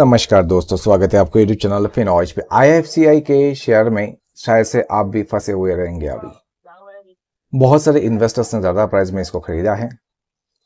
नमस्कार दोस्तों स्वागत है आपको यूट्यूब चैनल फिन ऑज पे आईएफसीआई के शेयर में शायद से आप भी फंसे हुए रहेंगे अभी बहुत सारे इन्वेस्टर्स ने ज़्यादा प्राइस में इसको खरीदा है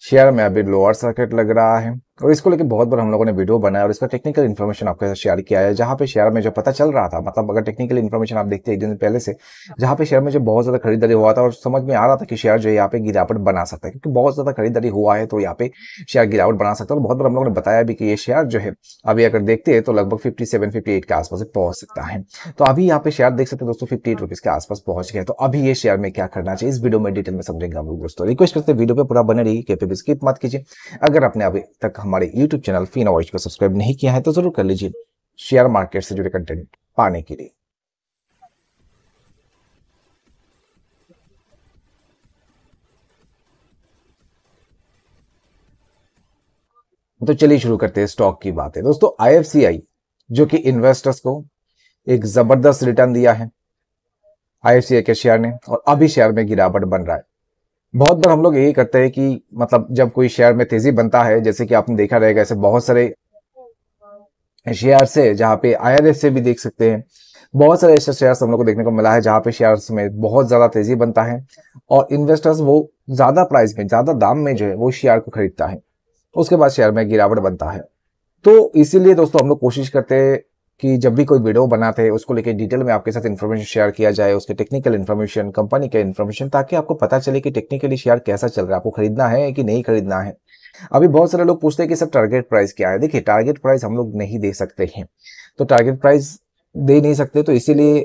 शेयर में अभी लोअर सर्किट लग रहा है और इसको लेकर बहुत बार हम लोगों ने वीडियो बनाया और इसका टेक्निकल इन्फॉर्मेशन आपके साथ शेयर किया है जहाँ पे शेयर में जो पता चल रहा था मतलब अगर टेक्निकल इन्फॉर्मेशन आप देखते हैं एक दिन पहले से जहाँ पे शेयर में जो बहुत ज़्यादा खरीदारी हुआ था और समझ में आ रहा था कि शेयर जो है यहाँ पे गिरावट बना सकता है क्योंकि बहुत ज़्यादा खरीदारी हुआ है तो यहाँ पे शेयर गिरावट बना सकता है और बहुत बार हम लोगों ने बताया भी कि ये शेयर जो है अभी अगर देखते हैं तो लगभग फिफ्टी सेवन फिफ्टी एट के आसपास पहुंच सकता है तो अभी यहाँ पे शेयर देख सकते हैं दोस्तों फिफ्टी एट के आसपास पहुंच गया तो अभी ये शेयर में क्या करना चाहिए इस वीडियो में डिटेल में समझेंगे हम लोग दोस्तों रिक्वेस्ट करते हैं वीडियो पर पूरा बने रही है स्किप मत कीजिए अगर आपने अभी तक हम हमारे YouTube चैनल फीन को सब्सक्राइब नहीं किया है तो जरूर कर लीजिए शेयर मार्केट से जुड़े कंटेंट पाने के लिए तो चलिए शुरू करते हैं स्टॉक की बातें दोस्तों आई जो कि इन्वेस्टर्स को एक जबरदस्त रिटर्न दिया है आई के शेयर ने और अभी शेयर में गिरावट बन रहा है बहुत बार हम लोग यही करते हैं कि मतलब जब कोई शेयर में तेजी बनता है जैसे कि आपने देखा रहेगा ऐसे बहुत सारे शेयर से जहाँ पे आई से भी देख सकते हैं बहुत सारे ऐसे शेयर हम लोग को देखने को मिला है जहाँ पे शेयर में बहुत ज़्यादा तेजी बनता है और इन्वेस्टर्स वो ज़्यादा प्राइस में ज़्यादा दाम में जो है वो शेयर को खरीदता है उसके बाद शेयर में गिरावट बनता है तो इसीलिए दोस्तों हम लोग कोशिश करते हैं कि जब भी कोई वीडियो बनाते हैं उसको लेके डिटेल में आपके साथ इन्फॉर्मेशन शेयर किया जाए उसके टेक्निकल इन्फॉर्मेशन कंपनी का इन्फॉर्मेशन ताकि आपको पता चले कि टेक्निकली शेयर कैसा चल रहा है आपको खरीदना है कि नहीं खरीदना है अभी बहुत सारे लोग पूछते हैं कि सर टारगेट प्राइस क्या है देखिए टारगेट प्राइस हम लोग नहीं दे सकते हैं तो टारगेट प्राइस दे नहीं सकते तो इसीलिए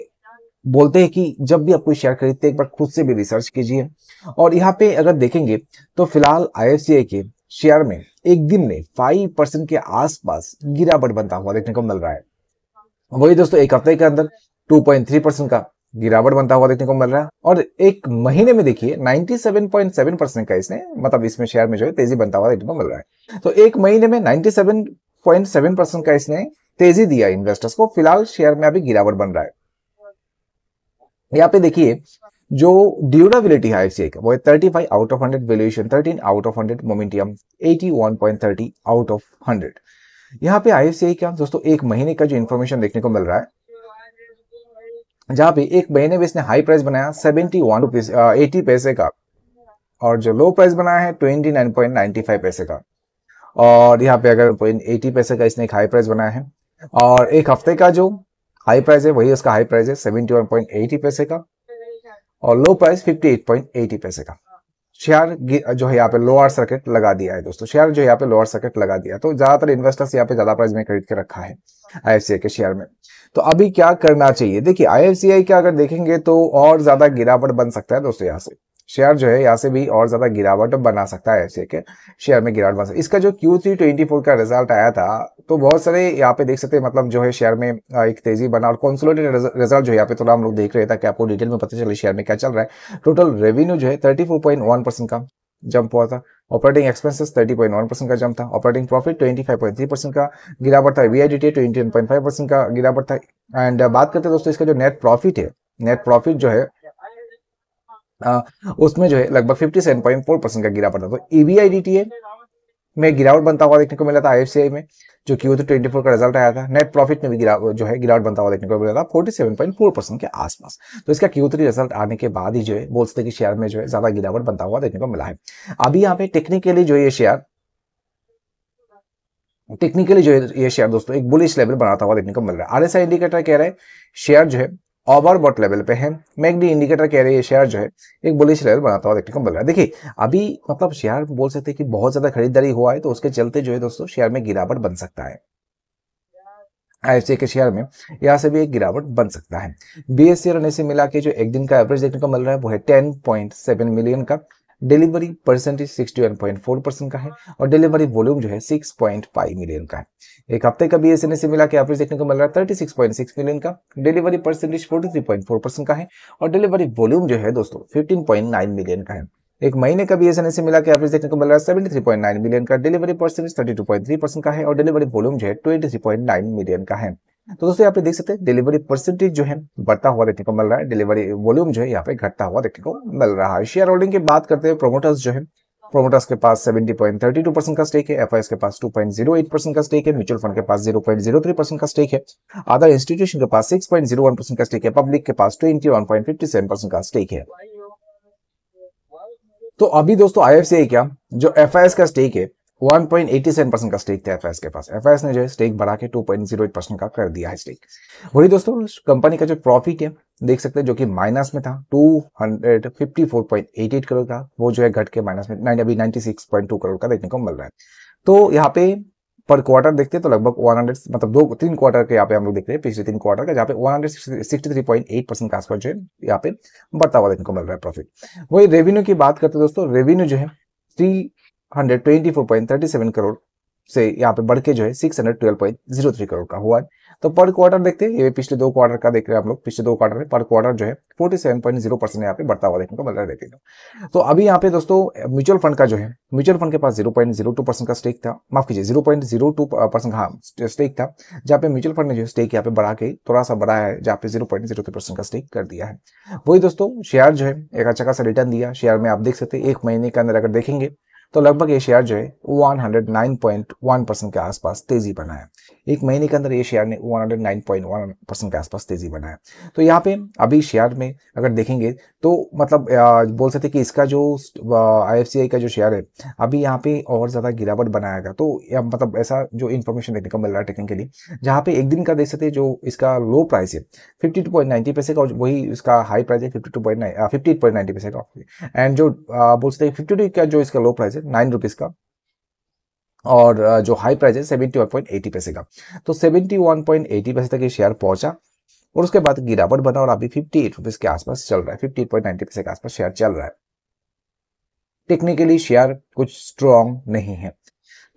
बोलते हैं कि जब भी आप कोई शेयर खरीदते हैं एक बार खुद से भी रिसर्च कीजिए और यहाँ पे अगर देखेंगे तो फिलहाल आई के शेयर में एक दिन में फाइव परसेंट के आसपास गिरावट बनता हुआ देखने को मिल रहा है वही दोस्तों एक हफ्ते के अंदर 2.3 परसेंट का गिरावट बनता हुआ देखने को मिल रहा है और एक महीने में देखिए 97.7 परसेंट का इसने मतलब इसमें शेयर में जो है तेजी बनता हुआ देखने को मिल रहा है तो एक महीने में 97.7 परसेंट का इसने तेजी दिया इन्वेस्टर्स को फिलहाल शेयर में अभी गिरावट बन रहा है यहाँ पे देखिए जो ड्यूरेबिलिटी है आईसीआई का वो है five out of hundred valuation thirteen out of hundred momentum eighty one point thirty out of hundred यहाँ पे आई क्या दोस्तों एक महीने का जो इन्फॉर्मेशन देखने को मिल रहा है जहां पे एक महीने में इसने हाई प्राइस बनाया सेवेंटी वन रुपीज एटी पैसे का और जो लो प्राइस बनाया है twenty nine point ninety five पैसे का और यहाँ पे अगर एटी पैसे का इसने एक हाई प्राइस बनाया है और एक हफ्ते का जो हाई प्राइस है वही उसका हाई प्राइस है सेवेंटी वन पॉइंट एटी पैसे का और low price fifty eight point eighty पैसे का शेयर जो है यहाँ पे लोअर सर्किट लगा दिया है दोस्तों शेयर जो यहाँ पे लोअर सर्किट लगा दिया तो ज्यादातर इन्वेस्टर्स यहाँ पे ज्यादा प्राइस में खरीद के रखा है आई के शेयर में तो अभी क्या करना चाहिए देखिए आई का अगर देखेंगे तो और ज्यादा गिरावट बन सकता है दोस्तों यहाँ से शेयर जो है यहाँ से भी और ज्यादा गिरावट बना सकता है ठीक है शेयर में गिरावट बना सकता इसका जो क्यू थ्री ट्वेंटी फोर का रिजल्ट आया था तो बहुत सारे यहाँ पे देख सकते हैं मतलब जो है शेयर में एक तेजी बना और कॉन्सोलेटेड रिजल्ट जो यहाँ पे थोड़ा हम लोग देख रहे थे कि आपको डिटेल में पता चले शेयर में क्या चल रहा है टोटल रेवेन्यू जो है thirty four point one percent का जंप हुआ था ऑपरेटिंग एक्सपेंसेस 30.1 परसेंट का जंप था ऑपरेटिंग प्रॉफिट 25.3 परसेंट का गिरावट था वीआईडीटी 21.5 परसेंट का गिरावट था एंड बात करते हैं दोस्तों इसका जो नेट प्रॉफिट है नेट प्रॉफिट जो है हाँ, उसमें जो है लगभग 57.4 परसेंट का गिरा पड़ता तो ईवीआईडी में गिरावट बनता हुआ देखने को मिला था आईएफसीआई में जो कि वो तो ट्वेंटी फोर का रिजल्ट आया था नेट प्रॉफिट में भी गिरा जो है गिरावट बनता हुआ देखने को मिला था 47.4 परसेंट के आसपास तो इसका क्यू थ्री रिजल्ट आने के बाद ही जो है बोल सकते कि शेयर में जो है ज्यादा गिरावट बनता हुआ देखने को मिला है अभी यहाँ पे टेक्निकली जो ये शेयर टेक्निकली जो ये शेयर दोस्तों एक बुलिश लेवल बनाता हुआ देखने को मिल रहा है आरएसआई इंडिकेटर कह रहे हैं शेयर जो है ओवरबॉट लेवल पे है मैगडी इंडिकेटर कह रहे हैं शेयर जो है एक बुलिश लेवल बनाता हुआ देखने को मिल रहा है देखिए अभी मतलब शेयर बोल सकते हैं कि बहुत ज्यादा खरीदारी हुआ है तो उसके चलते जो है दोस्तों शेयर में गिरावट बन सकता है आई के शेयर में यहाँ से भी एक गिरावट बन सकता है बी एस सी और इसे मिला के जो एक दिन का एवरेज देखने को मिल रहा है वो है टेन पॉइंट सेवन मिलियन का डिलीवरी परसेंटेज 61.4 परसेंट का है और डिलीवरी वॉल्यूम जो है 6.5 मिलियन का है एक हफ्ते का बी एस से मिला के एवरेज देखने को मिल रहा है 36.6 मिलियन का डिलीवरी परसेंटेज 43.4 परसेंट का है और डिलीवरी वॉल्यूम जो है दोस्तों 15.9 मिलियन का है एक महीने का बी एस से मिला के एवरेज देखने को मिल रहा है seventy three point nine million का delivery percentage thirty two point three percent का है और डिलीवरी वॉल्यूम जो है twenty three point nine million का है तो दोस्तों यहाँ पे देख सकते हैं डिलीवरी परसेंटेज जो है बढ़ता हुआ देखने को मिल रहा है डिलीवरी वॉल्यूम जो है यहाँ पे घटता हुआ देखने को मिल रहा है शेयर होल्डिंग की बात करते हैं प्रोमोटर्स जो है प्रोमोटर्स के पास 70.32 परसेंट का स्टेक है एफ के पास 2.08 परसेंट का स्टेक है म्यूचुअल फंड के पास 0.03 परसेंट का स्टेक है अदर इंस्टीट्यूशन के पास 6.01 परसेंट का स्टेक है पब्लिक के पास 21.57 परसेंट का स्टेक है तो अभी दोस्तों आई क्या जो एफ का स्टेक है 1.87 का स्टेक था एफआईएस के पास एफआईएस ने जो है स्टेक बढ़ा के 2.08 का कर दिया है स्टेक वही दोस्तों कंपनी का जो प्रॉफिट है देख सकते हैं जो कि माइनस में था 254.88 करोड़ का वो जो है घट के माइनस में अभी 96.2 करोड़ का देखने को मिल रहा है तो यहाँ पे पर क्वार्टर देखते हैं तो लगभग 100 मतलब दो तीन क्वार्टर के यहाँ पे हम लोग देख रहे हैं पिछले तीन क्वार्टर का जहाँ पे 163.8 परसेंट का आसपास जो है यहाँ पे बढ़ता हुआ देखने को मिल रहा है प्रॉफिट वही रेवेन्यू की बात करते हैं दोस्तों रेवेन्यू जो है three hundred twenty four point thirty seven crore से यहाँ पे बढ़ के जो है six hundred twelve point zero three crore का हुआ है तो पर क्वार्टर देखते हैं ये पिछले दो क्वार्टर का देख रहे हैं आप लोग पिछले दो क्वार्टर में पर क्वार्टर जो है forty seven point zero percent यहाँ पे बढ़ता हुआ देखने को मिल रहा है रेवेन्यू तो अभी यहाँ पे दोस्तों म्यूचुअल फंड का जो है म्यूचुअल फंड के पास zero point zero two percent का स्टेक था माफ कीजिए zero point zero two percent हाँ स्टेक था जहाँ पे म्यूचुअल फंड ने जो है स्टेक यहाँ पे बढ़ा के थोड़ा सा बढ़ाया है जहाँ पे zero point zero three percent का स्टेक कर दिया है वही दोस्तों शेयर जो है एक अच्छा खासा रिटर्न दिया शेयर में आप देख सकते हैं एक महीने के अंदर अगर देखेंगे तो लगभग ये शेयर जो है 109.1 परसेंट के आसपास तेजी बनाया है एक महीने के अंदर ये शेयर ने 109.1 परसेंट के आसपास तेजी बनाया है तो यहाँ पे अभी शेयर में अगर देखेंगे तो मतलब बोल सकते कि इसका जो आई का जो शेयर है अभी यहाँ पे और ज़्यादा गिरावट बनाएगा तो या मतलब ऐसा जो इन्फॉर्मेशन देखने को मिल रहा है टेक्निकली जहाँ पे एक दिन का देख सकते जो इसका लो प्राइस है फिफ्टी टू पॉइंट नाइन्टी पैसे का और वही इसका हाई प्राइस है fifty two point fifty point ninety पैसे का एंड जो बोल सकते फिफ्टी टू का जो इसका लो प्राइस है नाइन रुपीज़ का और जो हाई प्राइस है सेवेंटी वन पॉइंट एटी पैसे का तो सेवेंटी वन पॉइंट एटी पैसे तक ये शेयर पहुंचा और उसके बाद गिरावट बना और अभी फिफ्टी एट रुपीज़ के आसपास चल रहा है फिफ्टी एट पॉइंट नाइनटी पैसे के आसपास शेयर चल रहा है टेक्निकली शेयर कुछ स्ट्रॉन्ग नहीं है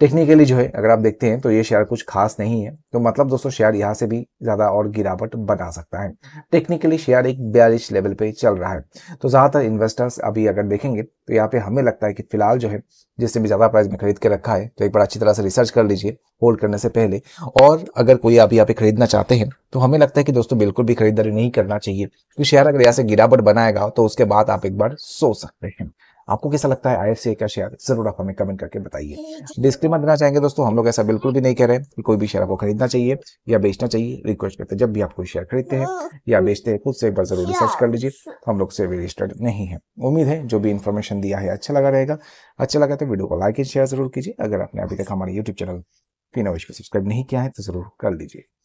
टेक्निकली जो है अगर आप देखते हैं तो ये शेयर कुछ खास नहीं है तो मतलब दोस्तों शेयर यहाँ से भी ज़्यादा और गिरावट बना सकता है टेक्निकली शेयर एक बयालीस लेवल पे चल रहा है तो ज़्यादातर इन्वेस्टर्स अभी अगर देखेंगे तो यहाँ पे हमें लगता है कि फिलहाल जो है जिसने भी ज़्यादा प्राइस में खरीद के रखा है तो एक बार अच्छी तरह से रिसर्च कर लीजिए होल्ड करने से पहले और अगर कोई आप यहाँ पे खरीदना चाहते हैं तो हमें लगता है कि दोस्तों बिल्कुल भी खरीदारी नहीं करना चाहिए क्योंकि शेयर अगर यहाँ से गिरावट बनाएगा तो उसके बाद आप एक बार सो सकते हैं आपको कैसा लगता है आई का शेयर जरूर आप हमें कमेंट करके बताइए डिस्क्लेमर देना चाहेंगे दोस्तों हम लोग ऐसा बिल्कुल भी नहीं कह रहे हैं कि कोई भी शेयर आपको खरीदना चाहिए या बेचना चाहिए रिक्वेस्ट करते हैं जब भी आप कोई शेयर खरीदते हैं हाँ। या बेचते हैं खुद से एक बार जरूर रिसर्च कर लीजिए हम लोग से रजिस्टर्ड नहीं है उम्मीद है जो भी इन्फॉर्मेशन दिया है अच्छा लगा रहेगा अच्छा लगा तो वीडियो को लाइक एंड शेयर जरूर कीजिए अगर आपने अभी तक हमारे यूट्यूब चैनल फिनोवेश को सब्सक्राइब नहीं किया है तो जरूर कर लीजिए